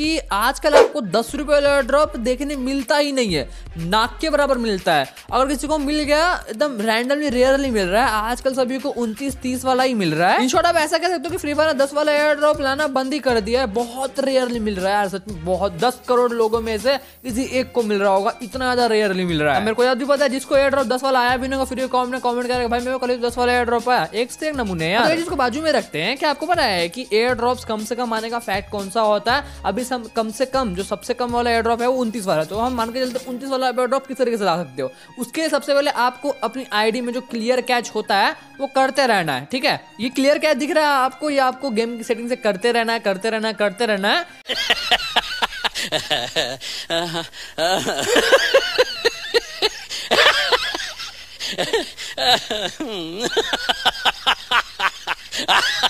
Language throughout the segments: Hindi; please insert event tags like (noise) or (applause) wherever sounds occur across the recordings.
कि आजकल आपको दस रुपये वाला ड्रॉप देखने मिलता ही नहीं है नाक के बराबर मिलता है अगर किसी को मिल गया एकदम रैंडमली रेयरली मिल रहा है आजकल सभी को उनतीस तीस वाला ही मिल रहा है इन शॉर्ट आप ऐसा कह सकते हो कि फ्री फायर दस वाला एयर ड्रॉप लाना बंद ही कर दिया है बहुत रेयरली मिल रहा है सच में बहुत दस करोड़ लोगों में से किसी एक को मिल रहा होगा इतना ज्यादा रेयरली मिल रहा है मेरे को याद भी पता है जिसको एयर ड्रॉप दस वाला आया भी नहीं फिर कॉम ने कॉमेंट करेगा भाई मेरे को दस वाला एयर ड्रॉप आया एक से एक नमूने यार जिसको बाजू में रखते हैं क्या आपको पता है कि एयर ड्रॉप कम से कम आने का फैक्ट कौन सा होता है अभी सम कम से कम जो सबसे कम वाला एयड्रॉप है वो उनतीस वाला तो हम मान के चलते उनतीस वाला एयड्रॉप किस तरीके से ला सकते हो उसके सबसे पहले आपको अपनी आईडी में जो क्लियर कैच होता है वो करते रहना है ठीक है ये क्लियर कैच दिख रहा है आपको या आपको गेम की सेटिंग से करते रहना है करते रहना है करते रहना है (laughs) (laughs) (laughs)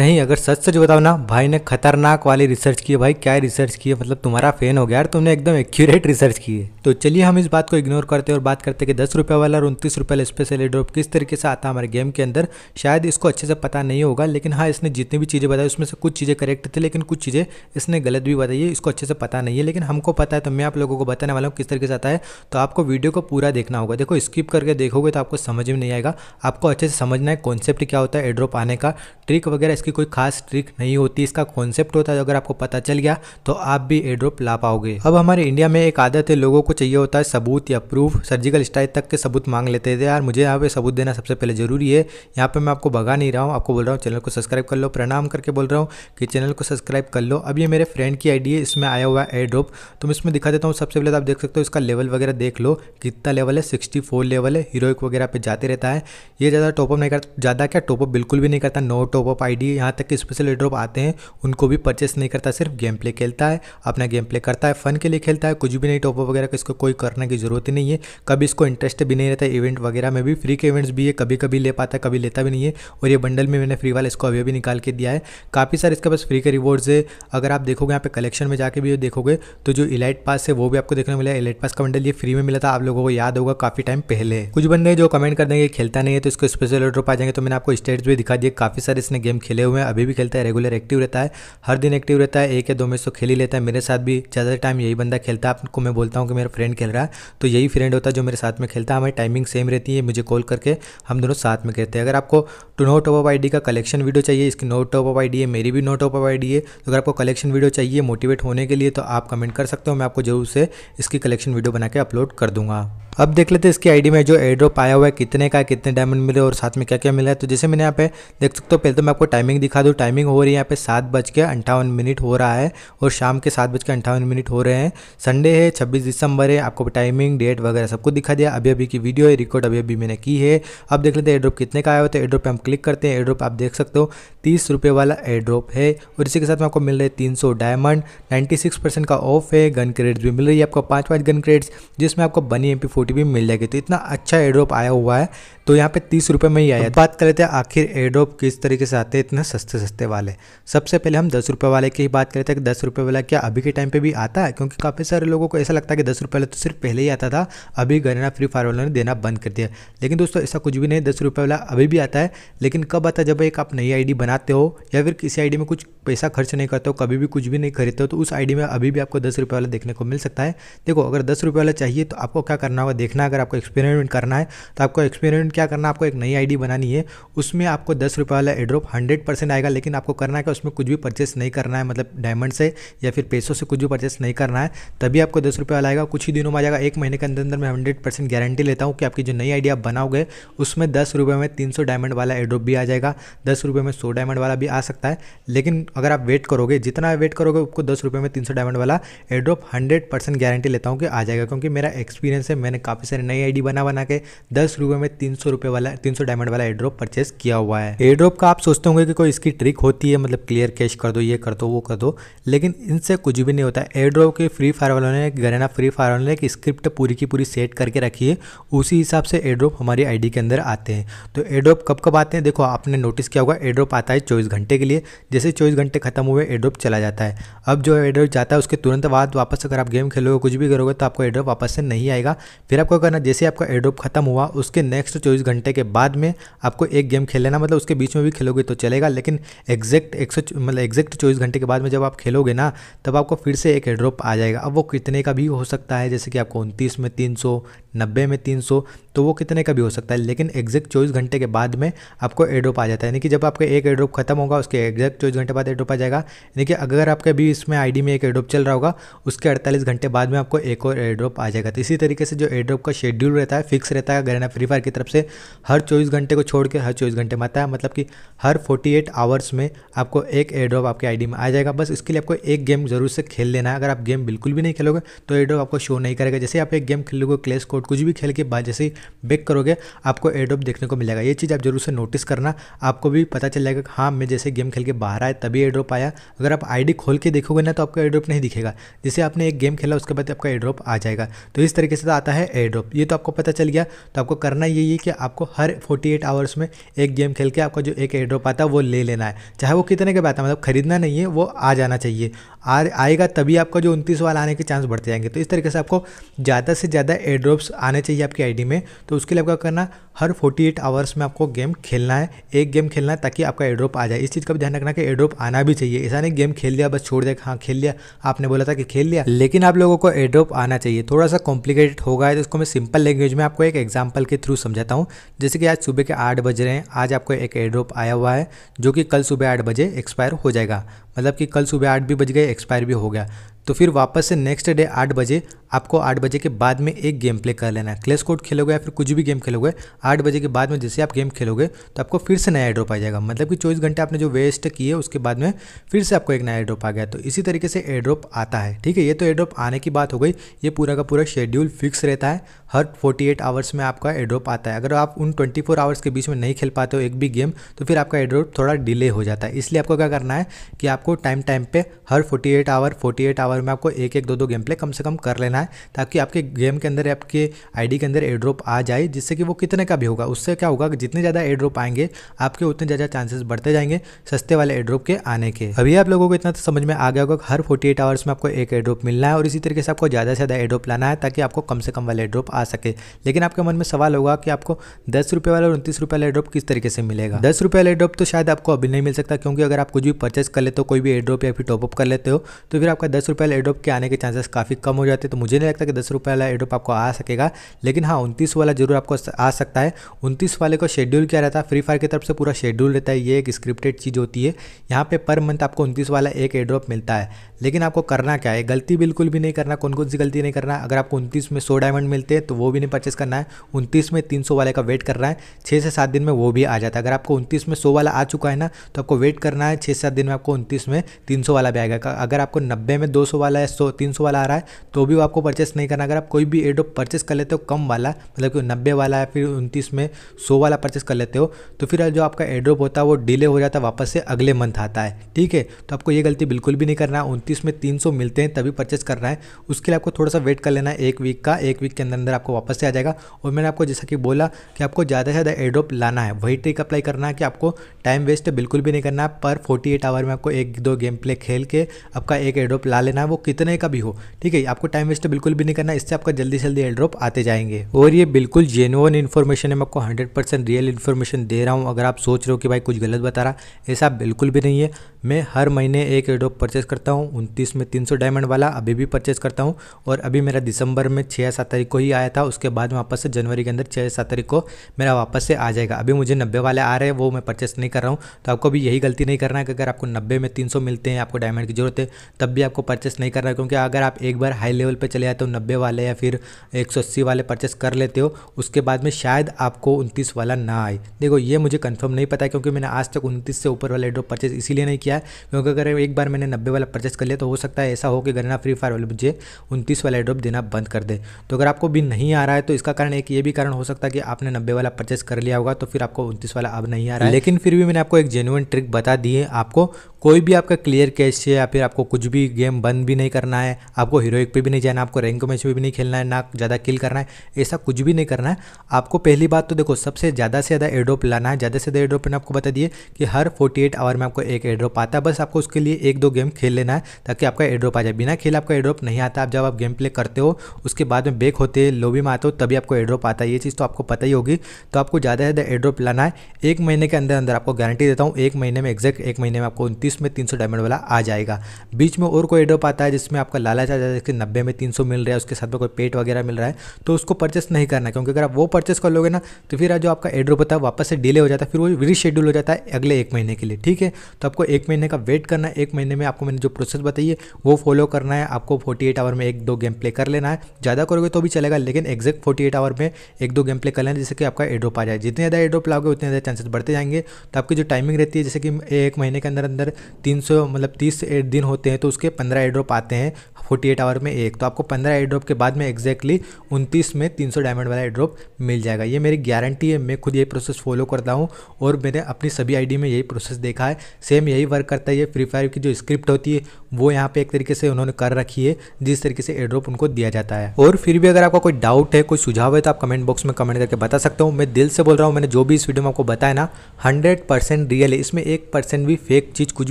नहीं अगर सच सच बताओ ना भाई ने खतरनाक वाली रिसर्च की है भाई क्या रिसर्च की है मतलब तुम्हारा फैन हो गया यार तुमने एकदम एक्यूरेट रिसर्च की है तो चलिए हम इस बात को इग्नोर करते हैं और बात करते हैं कि दस रुपये वाला और उनतीस रुपये स्पेशल ड्रॉप किस तरीके से आता है हमारे गेम के अंदर शायद इसको अच्छे से पता नहीं होगा लेकिन हाँ इसने जितनी भी चीज़ें बताई उसमें से कुछ चीज़ें करेक्ट थी लेकिन कुछ चीज़ें इसने गलत भी बताई है इसको अच्छे से पता नहीं है लेकिन हमको पता है तो मैं आप लोगों को बताने वाला हूँ किस तरीके से आता है तो आपको वीडियो को पूरा देखना होगा देखो स्किप करके देखोगे तो आपको समझ में नहीं आएगा आपको अच्छे से समझना है कॉन्सेप्ट क्या होता है एड्रॉप आने का ट्रिक वगैरह इसके की कोई खास ट्रिक नहीं होती इसका कॉन्सेप्ट होता है अगर आपको पता चल गया तो आप भी एड्रोप ला पाओगे अब हमारे इंडिया में एक आदत है लोगों को चाहिए होता है सबूत या प्रूफ सर्जिकल स्ट्राइक तक के सबूत मांग लेते थे यार मुझे यहाँ पे सबूत देना सबसे पहले जरूरी है यहाँ पे मैं आपको भगा नहीं रहा हूँ आपको बोल रहा हूँ चैनल को सब्सक्राइब कर लो प्रणाम करके बोल रहा हूँ कि चैनल को सब्सक्राइब कर लो अब ये मेरे फ्रेंड की आईडी है इसमें आया हुआ है एड्रॉप तो मैं इसमें दिखा देता हूँ सबसे पहले तो आप देख सकते हो इसका लेवल वगैरह देख लो कितना लेवल है सिक्सटी लेवल है हीरोइक वगैरह पे जाते रहता है ये ज़्यादा टॉपअप नहीं करता ज़्यादा क्या टॉपअप बिल्कुल भी नहीं करता नो टॉपअप आई लिए यहाँ तक कि स्पेशल एड्रॉप आते हैं उनको भी परचेस नहीं करता सिर्फ गेम प्ले खेलता है अपना गेम प्ले करता है फन के लिए खेलता है कुछ भी नहीं टॉपअप वगैरह का इसको कोई करने की जरूरत ही नहीं है कभी इसको इंटरेस्ट भी नहीं रहता इवेंट वगैरह में भी फ्री के इवेंट्स भी है कभी कभी ले पाता है कभी लेता भी नहीं है और ये बंडल में मैंने फ्री वाला इसको अभी अभी निकाल के दिया है काफ़ी सारे इसके पास फ्री के रिवॉर्ड्स है अगर आप देखोगे यहाँ पे कलेक्शन में जाके भी देखोगे तो जो इलाइट पास है वो भी आपको देखने को मिला इलाइट पास का बंडल ये फ्री में मिला था आप लोगों को याद होगा काफ़ी टाइम पहले कुछ बंदे जो कमेंट कर देंगे खेलता नहीं है तो इसको स्पेशल ऑर्डर पा जाएंगे तो मैंने आपको स्टेट्स भी दिखा दिए काफ़ी सारे इसने गेम खेले खेले हुए हैं अभी भी खेलता है रेगुलर एक्टिव रहता है हर दिन एक्टिव रहता है एक या दो मैच तो खेल ही लेता है मेरे साथ भी ज़्यादा टाइम यही बंदा खेलता है आपको मैं बोलता हूँ कि मेरा फ्रेंड खेल रहा है तो यही फ्रेंड होता है जो मेरे साथ में खेलता है हमारी टाइमिंग सेम रहती है मुझे कॉल करके हम दोनों साथ में खेलते हैं अगर आपको to know top I D का कलेक्शन वीडियो चाहिए इसकी नो टॉप ऑफ आई है मेरी भी नो टॉप ऑफ आई है तो अगर आपको कलेक्शन वीडियो चाहिए मोटिवेट होने के लिए तो आप कमेंट कर सकते हो मैं आपको जरूर से इसकी कलेक्शन वीडियो बना के अपलोड कर दूंगा अब देख लेते हैं इसकी आईडी में जो एड्रॉप आया हुआ है कितने का कितने डायमंड मिले और साथ में क्या क्या मिला है तो जैसे मैंने यहाँ पे देख सकते हो पहले तो मैं आपको टाइमिंग दिखा दूँ टाइमिंग हो रही है यहाँ पे सात बज के अंठावन मिनट हो रहा है और शाम के सात बज के अंठावन मिनट हो रहे हैं संडे है छब्बीस दिसंबर है आपको टाइमिंग डेट वगैरह सब कुछ दिखा दिया अभी अभी की वीडियो है रिकॉर्ड अभी अभी मैंने की है अब देख लेते हैं एड्रॉप कितने का आया हुआ तो एड्रॉप पर हम क्लिक करते हैं एड्रॉप आप देख सकते हो तीस रुपये वाला एड्रॉप है और इसी के साथ में आपको मिल रहे हैं तीन सौ डायमंड नाइन्टी सिक्स परसेंट का ऑफ है गन क्रेड्स भी मिल रही है आपको पाँच पाँच गन क्रेड्स जिसमें आपको बनी एम पी फोर्टी भी मिल जाएगी तो इतना अच्छा एयरड्रॉप आया हुआ है तो यहाँ पे तीस रुपये में ही आया तो बात कर लेते हैं आखिर एयरड्रॉप किस तरीके से आते हैं इतने सस्ते सस्ते वाले सबसे पहले हम दस रुपये वाले की बात करते हैं तो कि दस रुपये वाला क्या अभी के टाइम पे भी आता है क्योंकि काफ़ी सारे लोगों को ऐसा लगता है कि दस रुपये वाला तो सिर्फ पहले ही आता था अभी गरना फ्री फायर वालों ने देना बंद कर दिया लेकिन दोस्तों ऐसा कुछ भी नहीं दस रुपये वाला अभी भी आता है लेकिन कब आता है जब एक आप नई आई बनाते हो या फिर किसी आई में कुछ पैसा खर्च नहीं करते हो कभी भी कुछ भी नहीं खरीदते हो तो उस आई में अभी भी आपको दस वाला देखने को मिल सकता है देखो अगर दस वाला चाहिए तो आपको क्या करना होगा हुआ देखना अगर आपको एक्सपेरिमेंट करना है तो आपको एक्सपेरिमेंट क्या करना है आपको एक नई आईडी बनानी है उसमें आपको दस रुपये वाला एड्रॉप हंड्रेड परसेंट आएगा लेकिन आपको करना है कि उसमें कुछ भी परचेस नहीं करना है मतलब डायमंड से या फिर पैसों से कुछ भी परचेस नहीं करना है तभी आपको दस रुपये वाला आएगा कुछ ही दिनों में आ जाएगा एक महीने के अंदर अंदर मैं हंड्रेड परसेंट गारंटी लेता हूँ कि आपकी जो नई आईडी आप बनाओगे उसमें दस रुपये में तीन सौ डायमंड वाला एड्रॉप भी आ जाएगा दस रुपये में सौ डायमंड वाला भी आ सकता है लेकिन अगर आप वेट करोगे जितना वेट करोगे आपको दस रुपये में तीन सौ डायमंड वाला एड्रॉप हंड्रेड परसेंट गारंटी लेता हूँ कि आ जाएगा क्योंकि मेरा एक्सपीरियंस है मैंने काफ़ी सारे नई आईडी बना बना के दस रुपए में तीन सौ रुपए वाला तीन सौ डायमंड वाला एड्रॉप परचेस किया हुआ है एड्रॉप का आप सोचते होंगे कि कोई इसकी ट्रिक होती है मतलब क्लियर कैश कर दो ये कर दो वो कर दो लेकिन इनसे कुछ भी नहीं होता है एड्रॉप के फ्री फायर वालों ने गरेना फ्री फायर वालों ने एक स्क्रिप्ट पूरी की पूरी सेट करके रखी है उसी हिसाब से एड्रॉप हमारी आई के अंदर आते हैं तो एड्रॉप कब कब आते हैं देखो आपने नोटिस किया होगा एड्रॉप आता है चौबीस घंटे के लिए जैसे चौबीस घंटे खत्म हुए एड्रॉप चला जाता है अब जो एड्रॉप जाता है उसके तुरंत बाद वापस अगर आप गेम खेलोगे कुछ भी करोगे तो आपको एड्रॉप वापस से नहीं आएगा फिर आपको करना जैसे आपका एड्रॉप खत्म हुआ उसके नेक्स्ट चौबीस घंटे के बाद में आपको एक गेम खेल लेना मतलब उसके बीच में भी खेलोगे तो चलेगा लेकिन एग्जैक्ट एक मतलब एग्जैक्ट चौबीस घंटे के बाद में जब आप खेलोगे ना तब आपको फिर से एक एड्रोप आ जाएगा अब वो कितने का भी हो सकता है जैसे कि आपको उनतीस में तीन सौ नब्बे में तीन सौ तो वो कितने का भी हो सकता है लेकिन एग्जैक्ट चौबीस घंटे के बाद में आपको एड्रॉप आ जाता है यानी कि जब आपका एक एड्रॉप खत्म होगा उसके एग्जैक्ट चौबीस घंटे बाद एड्रॉप आ जाएगा यानी कि अगर आपके अभी इसमें आई में एक एड्रॉप चल रहा होगा उसके अड़तालीस घंटे बाद में आपको एक और एड्रॉप आ जाएगा तो इसी तरीके से जो एड्रॉप का शेड्यूल रहता है फिक्स रहता है गरना फ्री फायर की तरफ से हर चौबीस घंटे को छोड़ के हर चौबीस घंटे में आता है मतलब कि हर फोर्टी एट आवर्स में आपको एक एड्रॉप आपके आई में आ जाएगा बस इसके लिए आपको एक गेम जरूर से खेल लेना है अगर आप गेम बिल्कुल भी नहीं खेलोगे तो एड्रॉप आपको शो नहीं करेगा जैसे आप एक गेम खेलोगे क्लेस कोड कुछ भी खेल के बाद जैसे बेक करोगे आपको एडोप देखने को मिलेगा ये चीज़ आप जरूर से नोटिस करना आपको भी पता चल जाएगा हाँ मैं जैसे गेम खेल के बाहर आए तभी एड्रॉप आया अगर आप आईडी खोल के देखोगे ना तो आपको एड्रॉप नहीं दिखेगा जैसे आपने एक गेम खेला उसके बाद आपका एड्रॉप आ जाएगा तो इस तरीके से तो आता है एड्रॉप ये तो आपको पता चल गया तो आपको करना यही है कि आपको हर 48 आवर्स में एक गेम खेल के आपका जो एक एड्रॉप आता है वो ले लेना है चाहे वो कितने के आता है मतलब खरीदना नहीं है वो आ जाना चाहिए आ आएगा तभी आपका जो उनतीस वाला आने के चांस बढ़ते जाएंगे तो इस तरीके से आपको ज़्यादा से ज़्यादा एड्रॉप्स आने चाहिए आपकी आई में तो उसके लिए आपका करना हर 48 आवर्स में आपको गेम खेलना है एक गेम खेलना है ताकि आपका एड्रॉप आ जाए इस चीज़ का भी ध्यान रखना कि एड्रॉप आना भी चाहिए ऐसा नहीं गेम खेल लिया बस छोड़ दिया हाँ खेल लिया आपने बोला था कि खेल लिया लेकिन आप लोगों को एड्रॉप आना चाहिए थोड़ा सा कॉम्प्लिकेटेड होगा तो इसको मैं सिंपल लैंग्वेज में आपको एक एग्जाम्पल के थ्रू समझाता हूँ जैसे कि आज सुबह के आठ बज रहे हैं आज आपको एक एड्रॉप आया हुआ है जो कि कल सुबह आठ बजे एक्सपायर हो जाएगा मतलब कि कल सुबह आठ भी बज गए एक्सपायर भी हो गया तो फिर वापस से नेक्स्ट डे आठ बजे आपको आठ बजे के बाद में एक गेम प्ले कर लेना है क्लेश कोड खेलोगे या फिर कुछ भी गेम खेलोगे आठ बजे के बाद में जैसे आप गेम खेलोगे तो आपको फिर से नया एड्रॉप आ जाएगा मतलब कि चौबीस घंटे आपने जो वेस्ट किए उसके बाद में फिर से आपको एक नया एड्रॉप आ गया तो इसी तरीके से एड्रॉप आता है ठीक है ये तो एड्रॉप आने की बात हो गई ये पूरा का पूरा शेड्यूल फिक्स रहता है हर एट आवर्स में आपका एड्रॉप आता है अगर आप उन फोर आवर्स के बीच में नहीं खेल पाते हो एक भी गेम तो फिर आपका एड्रॉप थोड़ा डिले हो जाता है इसलिए आपको क्या करना है कि आपको टाइम टाइम पर हर eight hour eight hour survival में आपको एक एक दो दो गेम प्ले कम से कम कर लेना है ताकि आपके गेम के अंदर आपके आईडी के अंदर एड्रॉप आ जाए जिससे कि वो कितने का भी होगा उससे क्या होगा जितने ज़्यादा एड्रॉप आएंगे आपके उतने ज़्यादा चांसेस बढ़ते जाएंगे सस्ते वाले एड्रॉप के आने के अभी आप लोगों को इतना तो समझ में आ गया होगा हर 48 आवर्स में आपको एक एड्रॉप मिलना है और इसी तरीके से आपको ज़्यादा से ज़्यादा एड्रॉप लाना है ताकि आपको कम से कम वाले एड्रॉप आ सके लेकिन आपके मन में सवाल होगा कि आपको दस रुपये वाला और उनतीस रुपये वाला एड्रॉप किस तरीके से मिलेगा दस रुपये वाला एड्रॉप तो शायद आपको अभी नहीं मिल सकता क्योंकि अगर आप कुछ भी परचेस कर लेते हो कोई भी एड्रॉप या फिर टॉपअप कर लेते हो तो फिर आपका दस रुपये वाला एडोप के आने के चांसेस काफ़ी कम हो जाते हैं तो मुझे नहीं लगता कि दस रुपये वाला एडोप आपको आ सकेगा लेकिन हाँ उनतीस वाला जरूर आपको आ सकता है उनतीस वाले को शेड्यूल क्या रहता है फ्री फायर की तरफ से पूरा शेड्यूल रहता है ये एक स्क्रिप्टेड चीज़ होती है यहाँ पे पर मंथ आपको उनतीस वाला एक एड्रॉप मिलता है लेकिन आपको करना क्या है गलती बिल्कुल भी नहीं करना कौन कौन सी गलती नहीं करना अगर आपको उनतीस में सौ डायमंड मिलते हैं तो वो भी नहीं परचेस करना है उनतीस में तीन सौ वाले का वेट करना है छः से सात दिन में वो भी आ जाता है अगर आपको उनतीस में सौ वाला आ चुका है ना तो आपको वेट करना है छः सात दिन में आपको उनतीस में तीन सौ वाला भी आएगा अगर आपको नब्बे में दो सौ वाला है सौ तीन सौ वाला आ रहा है तो भी वो आपको परचेस नहीं करना अगर आप कोई भी एडोप परचेस कर लेते हो कम वाला मतलब कि नब्बे वाला या फिर उनतीस में सौ वाला परचेस कर लेते हो तो फिर जो आपका एड्रोप होता है वो डिले हो जाता है वापस से अगले मंथ आता है ठीक है तो आपको ये गलती बिल्कुल भी नहीं करना है उनतीस में तीन सौ मिलते हैं तभी परचेस करना है उसके लिए आपको थोड़ा सा वेट कर लेना है एक वीक का एक वीक के अंदर अंदर आपको वापस से आ जाएगा और मैंने आपको जैसा कि बोला कि आपको ज़्यादा से ज़्यादा एड्रॉप लाना है वही ट्रिक अप्लाई करना है कि आपको टाइम वेस्ट बिल्कुल भी नहीं करना है पर फोर्टी आवर में आपको एक दो गेम प्ले खेल के आपका एक एड्रॉप ला लेना करना है वो कितने का भी हो ठीक है आपको टाइम वेस्ट बिल्कुल भी नहीं करना इससे आपका जल्दी जल्दी एयर ड्रॉप आते जाएंगे और ये बिल्कुल जेनुअन इन्फॉर्मेशन है मैं आपको हंड्रेड रियल इन्फॉर्मेशन दे रहा हूँ अगर आप सोच रहे हो कि भाई कुछ गलत बता रहा ऐसा बिल्कुल भी नहीं है मैं हर महीने एक एडोप परचेस करता हूँ उनतीस में तीन सौ डायमंड वाला अभी भी परचेस करता हूँ और अभी मेरा दिसंबर में छः या सात तारीख को ही आया था उसके बाद वापस से जनवरी के अंदर छः या सात तारीख को मेरा वापस से आ जाएगा अभी मुझे नब्बे वाले आ रहे हैं वो मैं परचेस नहीं कर रहा हूँ तो आपको भी यही गलती नहीं करना है कि अगर आपको नब्बे में तीन मिलते हैं आपको डायमंड की जरूरत है तब भी आपको परचेस परचेस नहीं करना क्योंकि अगर आप एक बार हाई लेवल पर चले जाते हो नब्बे वाले या फिर एक सौ अस्सी वाले परचेस कर लेते हो उसके बाद में शायद आपको उनतीस वाला ना आए देखो ये मुझे कन्फर्म नहीं पता क्योंकि मैंने आज तक उनतीस से ऊपर वाला ड्रॉप परचेस इसीलिए नहीं किया है क्योंकि अगर एक बार मैंने नब्बे वाला परचेस कर लिया तो हो सकता है ऐसा हो कि गन्ना फ्री फायर वाले मुझे उनतीस वाला ड्रॉप देना बंद कर दे तो अगर आपको बिन नहीं आ रहा है तो इसका कारण एक ये भी कारण हो सकता है कि आपने नब्बे वाला परचेस कर लिया होगा तो फिर आपको उनतीस वाला अब नहीं आ रहा है लेकिन फिर भी मैंने आपको एक जेन्यून ट्रिक बता दी है आपको कोई भी आपका क्लियर कैश है या फिर आपको कुछ भी गेम बंद रन भी नहीं करना है आपको हीरोइक पे भी नहीं जाना आपको रैंक मैच भी नहीं खेलना है ना ज़्यादा किल करना है ऐसा कुछ भी नहीं करना है आपको पहली बात तो देखो सबसे ज़्यादा से ज़्यादा एड्रोप लाना है ज़्यादा से ज़्यादा एड्रोप मैंने आपको बता दिए कि हर फोर्टी आवर में आपको एक एड्रोप आता है बस आपको उसके लिए एक दो गेम खेल लेना है ताकि आपका एड्रॉप आ जाए बिना खेल आपका एड्रॉप नहीं आता आप जब आप गेम प्ले करते हो उसके बाद में बेक होते हैं लोबी में आते हो तभी आपको एड्रॉप आता है ये चीज़ तो आपको पता ही होगी तो आपको ज़्यादा से ज़्यादा एड्रोप लाना है एक महीने के अंदर अंदर आपको गारंटी देता हूँ एक महीने में एग्जैक्ट एक महीने में आपको उनतीस में तीन सौ डायमंड वाला आ जाएगा बीच में और कोई एड्रोप आता है जिसमें आपका लालच आ जाता है नब्बे में तीन सौ मिल रहा है उसके साथ में कोई पेट वगैरह मिल रहा है तो उसको परचेस नहीं करना क्योंकि अगर आप वो परचेस कर लोगे ना तो फिर जो आपका एड्रोप होता है वापस से डिले हो जाता है फिर वो रिशेड्यूल हो जाता है अगले एक महीने के लिए ठीक है तो आपको एक महीने का वेट करना है एक महीने में आपको मैंने जो प्रोसेस बताई है वो फॉलो करना है आपको फोर्टी एट आवर में एक दो गेम प्ले कर लेना है ज़्यादा करोगे तो भी चलेगा लेकिन एग्जैक्ट फोर्टी एट आवर में एक दो गेम प्ले कर लेना जैसे कि आपका एड्रोप आ जाए जितने ज़्यादा एड्रोप लाओगे उतने ज़्यादा चांसेस बढ़ते जाएंगे तो आपकी जो टाइमिंग रहती है जैसे कि एक महीने के अंदर अंदर तीन मतलब तीस दिन होते हैं तो उसके पंद्रह एड्रोप एयरड्रॉप आते हैं 48 आवर में एक तो आपको 15 एयर ड्रॉप के बाद में एक्जैक्टली exactly 29 में 300 डायमंड वाला एयर मिल जाएगा ये मेरी गारंटी है मैं खुद ये प्रोसेस फॉलो करता हूँ और मैंने अपनी सभी आईडी में यही प्रोसेस देखा है सेम यही वर्क करता है ये फ्री फायर की जो स्क्रिप्ट होती है वो यहाँ पे एक तरीके से उन्होंने कर रखी है जिस तरीके से एयर उनको दिया जाता है और फिर भी अगर आपका कोई डाउट है कोई सुझाव है तो आप कमेंट बॉक्स में कमेंट करके बता सकते हो मैं दिल से बोल रहा हूँ मैंने जो भी इस वीडियो में आपको बताया ना हंड्रेड रियल है इसमें एक भी फेक चीज़ कुछ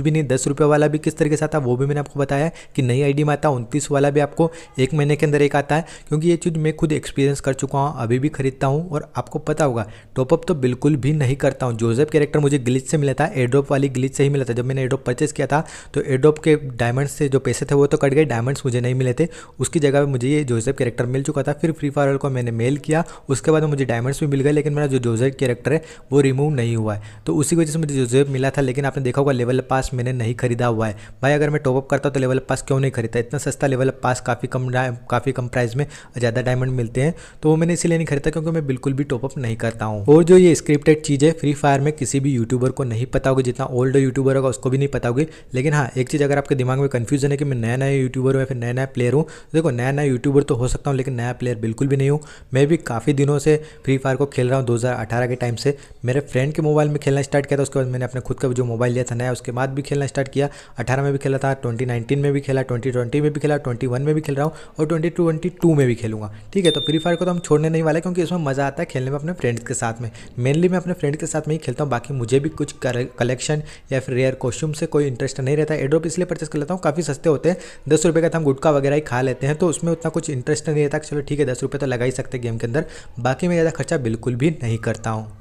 भी नहीं दस वाला भी किस तरीके से आता वो भी मैंने आपको बताया कि कि नई आईडी में आता है उनतीस वाला भी आपको एक महीने के अंदर एक आता है क्योंकि ये चीज़ मैं खुद एक्सपीरियंस कर चुका हूँ अभी भी खरीदता हूँ और आपको पता होगा टॉपअप तो बिल्कुल भी नहीं करता हूँ जोजेफ कैरेक्टर मुझे ग्लिच से मिला था एड्रॉप वाली ग्लिच से ही मिला था जब मैंने एड्रॉप परचेस किया था तो एड्रॉप के डायमंड से जो पैसे थे वो तो कट गए डायमंड्स मुझे नहीं मिले थे उसकी जगह पर मुझे ये जोजेफ कैरेक्टर मिल चुका था फिर फ्री फायर को मैंने मेल किया उसके बाद मुझे डायमंड्स भी मिल गए लेकिन मेरा जो जोजेफ कैरेक्टर है वो रिमूव नहीं हुआ है तो उसी वजह से मुझे जोजेफ मिला था लेकिन आपने देखा होगा लेवल पास मैंने नहीं खरीदा हुआ है भाई अगर मैं टॉपअप करता तो लेवल पास पास क्यों नहीं खरीदा इतना सस्ता लेवल पास काफ़ी कम काफ़ी कम प्राइस में ज़्यादा डायमंड मिलते हैं तो वो मैंने इसीलिए नहीं खरीदा क्योंकि मैं बिल्कुल भी टॉपअप नहीं करता हूँ और जो ये स्क्रिप्टेड चीज़ है फ्री फायर में किसी भी यूट्यूबर को नहीं पता होगी जितना ओल्ड यूट्यूबर होगा उसको भी नहीं पता होगी लेकिन हाँ एक चीज़ अगर आपके दिमाग में कन्फ्यूजन है कि मैं नया नया यूट्यूबर हूँ या फिर नया नया प्लेयर हूँ तो देखो नया नया यूट्यूबर तो हो सकता हूँ लेकिन नया प्लेयर बिल्कुल भी नहीं हूँ मैं भी काफ़ी दिनों से फ्री फायर को खेल रहा हूँ दो के टाइम से मेरे फ्रेंड के मोबाइल में खेलना स्टार्ट किया था उसके बाद मैंने अपने खुद का जो मोबाइल लिया था नया उसके बाद भी खेलना स्टार्ट किया अठारह में भी खेला था ट्वेंटी में भी खेला ट्वेंटी ट्वेंटी में भी खेला ट्वेंटी वन में भी खेल रहा हूँ और ट्वेंटी ट्वेंटी टू में भी खेलूंगा ठीक है तो फ्री फायर को तो हम छोड़ने नहीं वाला क्योंकि इसमें मज़ा आता है खेलने में अपने फ्रेंड्स के साथ में मेनली मैं अपने फ्रेंड के साथ में ही खेलता हूँ बाकी मुझे भी कुछ कलेक्शन या फिर रेयर कॉस्ट्यूम से कोई इंटरेस्ट नहीं रहता एड्रोप इसलिए परचेस कर लेता हूँ काफ़ी सस्ते होते हैं दस रुपये का तो हम गुटका वगैरह ही खा लेते हैं तो उसमें उतना कुछ इंटरेस्ट नहीं रहता चलो ठीक है दस रुपये तो लगा ही सकते गेम के अंदर बाकी मैं ज़्यादा खर्चा बिल्कुल भी नहीं करता हूँ